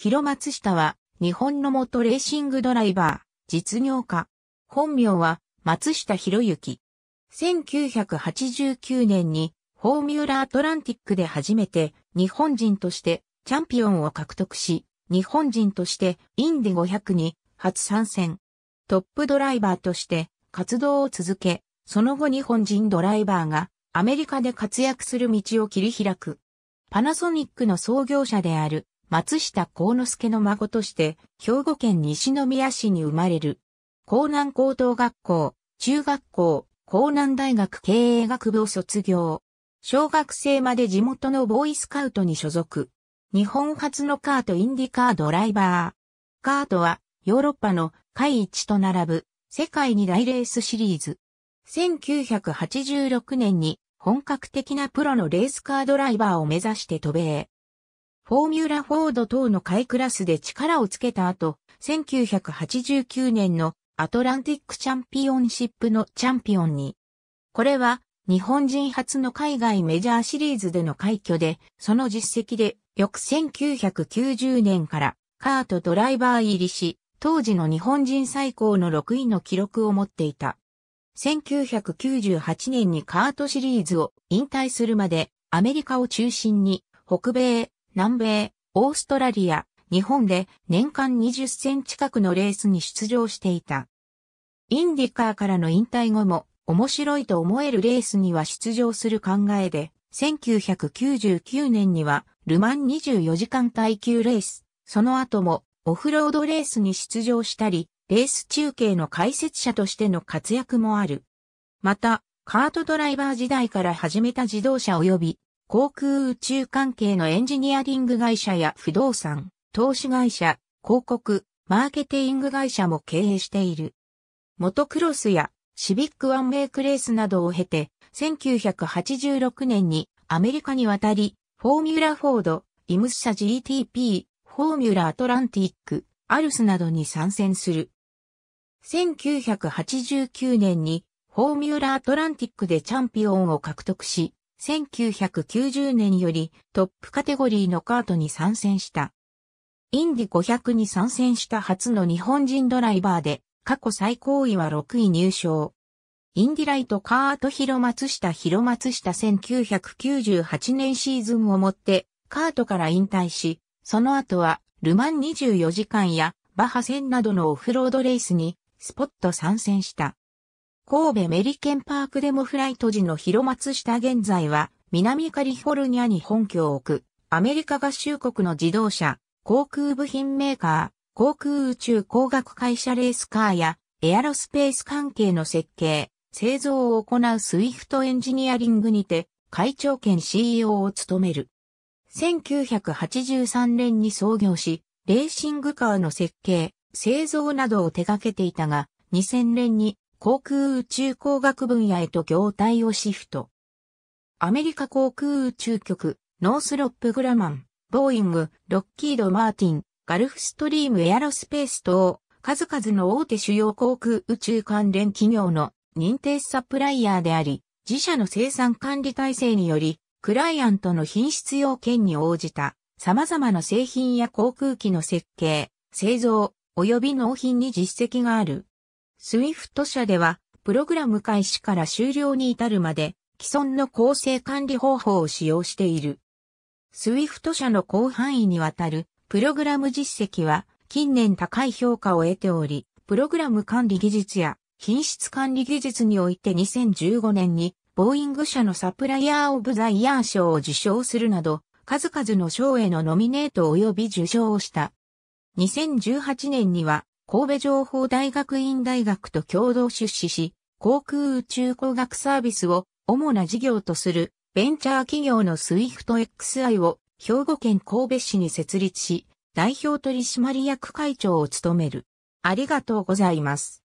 広松下は、日本の元レーシングドライバー、実業家。本名は、松下博之。1989年に、フォーミュラアトランティックで初めて、日本人として、チャンピオンを獲得し、日本人として、インディ500に、初参戦。トップドライバーとして、活動を続け、その後日本人ドライバーが、アメリカで活躍する道を切り開く。パナソニックの創業者である松下幸之助の孫として、兵庫県西宮市に生まれる。江南高等学校、中学校、江南大学経営学部を卒業。小学生まで地元のボーイスカウトに所属。日本初のカートインディカードライバー。カートはヨーロッパの海一と並ぶ世界二大レースシリーズ。1986年に本格的なプロのレースカードライバーを目指して渡米。フォーミュラフォード等の買いクラスで力をつけた後、1989年のアトランティックチャンピオンシップのチャンピオンに。これは日本人初の海外メジャーシリーズでの快挙で、その実績で翌1990年からカートドライバー入りし、当時の日本人最高の6位の記録を持っていた。1998年にカートシリーズを引退するまでアメリカを中心に北米、南米、オーストラリア、日本で年間20戦近くのレースに出場していた。インディカーからの引退後も面白いと思えるレースには出場する考えで、1999年にはルマン24時間耐久レース、その後もオフロードレースに出場したり、レース中継の解説者としての活躍もある。また、カートドライバー時代から始めた自動車及び航空宇宙関係のエンジニアリング会社や不動産、投資会社、広告、マーケティング会社も経営している。モトクロスやシビックワンウェイクレースなどを経て、1986年にアメリカに渡り、フォーミュラフォード、リムス社 GTP、フォーミュラアトランティック、アルスなどに参戦する。1989年にフォーミュラアトランティックでチャンピオンを獲得し、1990年よりトップカテゴリーのカートに参戦した。インディ500に参戦した初の日本人ドライバーで、過去最高位は6位入賞。インディライトカート広松下広松下1998年シーズンをもってカートから引退し、その後はルマン24時間やバハ戦などのオフロードレースにスポット参戦した。神戸メリケンパークデモフライト時の広松下現在は、南カリフォルニアに本拠を置く、アメリカ合衆国の自動車、航空部品メーカー、航空宇宙工学会社レースカーや、エアロスペース関係の設計、製造を行うスイフトエンジニアリングにて、会長兼 CEO を務める。1983年に創業し、レーシングカーの設計、製造などを手掛けていたが、2000年に航空宇宙工学分野へと業態をシフト。アメリカ航空宇宙局、ノースロップグラマン、ボーイング、ロッキード・マーティン、ガルフストリーム・エアロスペース等、数々の大手主要航空宇宙関連企業の認定サプライヤーであり、自社の生産管理体制により、クライアントの品質要件に応じた様々な製品や航空機の設計、製造、及び納品に実績があるスイフト社では、プログラム開始から終了に至るまで、既存の構成管理方法を使用している。スイフト社の広範囲にわたるプログラム実績は近年高い評価を得ており、プログラム管理技術や品質管理技術において2015年にボーイング社のサプライヤーオブザイヤー賞を受賞するなど、数々の賞へのノミネート及び受賞をした。2018年には神戸情報大学院大学と共同出資し、航空宇宙工学サービスを主な事業とするベンチャー企業の SWIFTXI を兵庫県神戸市に設立し、代表取締役会長を務める。ありがとうございます。